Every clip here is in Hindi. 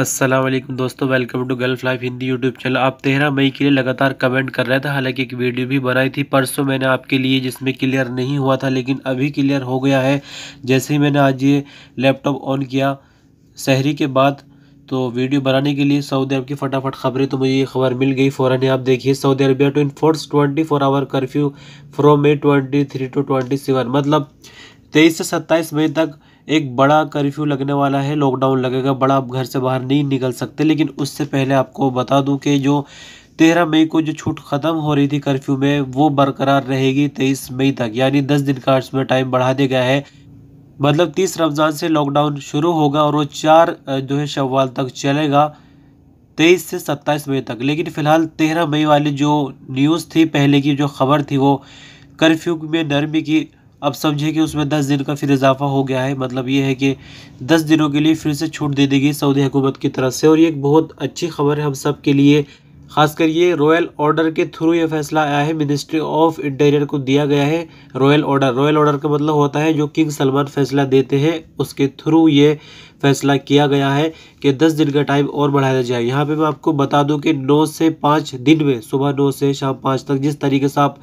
असलम दोस्तों welcome to Gulf life Hindi YouTube channel आप तेरह मई के लिए लगातार कमेंट कर रहे थे हालांकि एक वीडियो भी बनाई थी परसों मैंने आपके लिए जिसमें क्लियर नहीं हुआ था लेकिन अभी क्लियर हो गया है जैसे ही मैंने आज ये लैपटॉप ऑन किया शहरी के बाद तो वीडियो बनाने के लिए सऊदी अरब की फटाफट खबरें तो मुझे ये खबर मिल गई फ़ौरन आप देखिए Saudi Arabia to enforce twenty four hour curfew from May twenty three to twenty seven मतलब तेईस से सत्ताईस मई तक एक बड़ा कर्फ्यू लगने वाला है लॉकडाउन लगेगा बड़ा आप घर से बाहर नहीं निकल सकते लेकिन उससे पहले आपको बता दूं कि जो तेरह मई को जो छूट ख़त्म हो रही थी कर्फ्यू में वो बरकरार रहेगी तेईस मई तक यानी दस दिन का इसमें टाइम बढ़ा दिया गया है मतलब तीस रमज़ान से लॉकडाउन शुरू होगा और वो चार जो है शवाल तक चलेगा तेईस से सत्ताईस मई तक लेकिन फ़िलहाल तेरह मई वाली जो न्यूज़ थी पहले की जो खबर थी वो कर्फ्यू में नरमी की अब समझे कि उसमें दस दिन का फिर इजाफा हो गया है मतलब ये है कि दस दिनों के लिए फिर से छूट दे देगी सऊदी हुकूमत की तरफ से और ये एक बहुत अच्छी खबर है हम सब के लिए खासकर ये रॉयल ऑर्डर के थ्रू ये फैसला आया है मिनिस्ट्री ऑफ इंटीरियर को दिया गया है रॉयल ऑर्डर रॉयल ऑर्डर का मतलब होता है जो किंग सलमान फैसला देते हैं उसके थ्रू ये फैसला किया गया है कि दस दिन का टाइम और बढ़ाया जाए यहाँ पे मैं आपको बता दूं कि नौ से पाँच दिन में सुबह नौ से शाम पाँच तक जिस तरीके से आप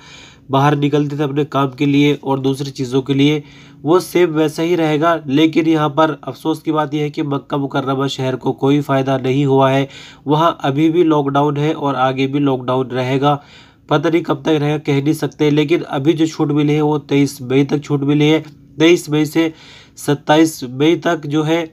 बाहर निकलते थे अपने काम के लिए और दूसरी चीज़ों के लिए वो सेम वैसा ही रहेगा लेकिन यहाँ पर अफसोस की बात यह है कि मक्का मुकर्रमा शहर को कोई फ़ायदा नहीं हुआ है वहाँ अभी भी लॉकडाउन है और आगे भी लॉकडाउन रहेगा पता नहीं कब तक रहेगा कह नहीं सकते लेकिन अभी जो छूट मिली है वो तेईस मई तक छूट मिली है तेईस मई से सत्ताईस मई तक जो है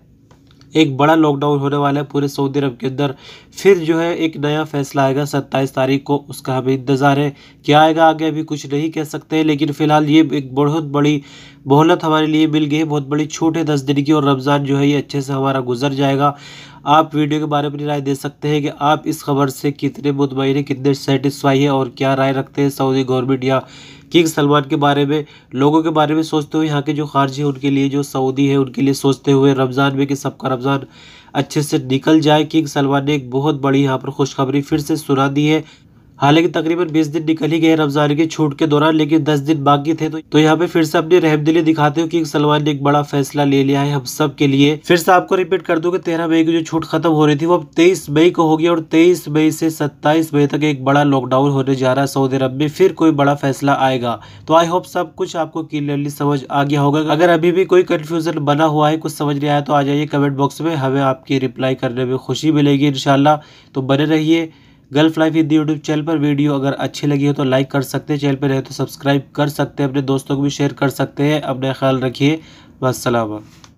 एक बड़ा लॉकडाउन होने वाला है पूरे सऊदी अरब के अंदर फिर जो है एक नया फैसला आएगा सत्ताईस तारीख को उसका हमें इंतज़ार है क्या आएगा आगे अभी कुछ नहीं कह सकते लेकिन फ़िलहाल ये एक बहुत बड़ी मोहलत हमारे लिए मिल गई है बहुत बड़ी छूट है दस दिन की और रमज़ान जो है ये अच्छे से हमारा गुजर जाएगा आप वीडियो के बारे में राय दे सकते हैं कि आप इस खबर से कितने मुतमिन हैं कितने सेटिस्फाई हैं और क्या राय रखते हैं सऊदी गवर्नमेंट या किंग सलमान के बारे में लोगों के बारे में सोचते हुए यहाँ के जो खारजी हैं उनके लिए जो सऊदी है उनके लिए सोचते हुए रमज़ान में कि सबका रमज़ान अच्छे से निकल जाए किंग सलमान ने एक बहुत बड़ी यहाँ पर खुशखबरी फिर से सुना दी है हालांकि तकरीबन बीस दिन निकल ही गए रमजान की छूट के दौरान लेकिन दस दिन बाकी थे तो, तो यहाँ पे फिर से अपनी रहमदिली दिखाते हो कि सलमान ने एक बड़ा फैसला ले लिया है हम सब के लिए फिर से आपको रिपीट कर दूं कि तेरह मई की जो छूट खत्म हो रही थी वो अब तेईस मई को होगी और तेईस मई से सत्ताईस मई तक एक बड़ा लॉकडाउन होने जा रहा है सऊदी अरब में फिर कोई बड़ा फैसला आएगा तो आई होप सब कुछ आपको क्लियरली समझ आ गया होगा अगर अभी भी कोई कन्फ्यूजन बना हुआ है कुछ समझ नहीं आया तो आ जाइए कमेंट बॉक्स में हमें आपकी रिप्लाई करने में खुशी मिलेगी इनशाला तो बने रहिए Gulf life Hindi YouTube channel पर वीडियो अगर अच्छी लगी हो तो लाइक कर सकते हैं चैनल पर रहे तो सब्सक्राइब कर सकते हैं अपने दोस्तों को भी शेयर कर सकते हैं अपने ख्याल रखिए बस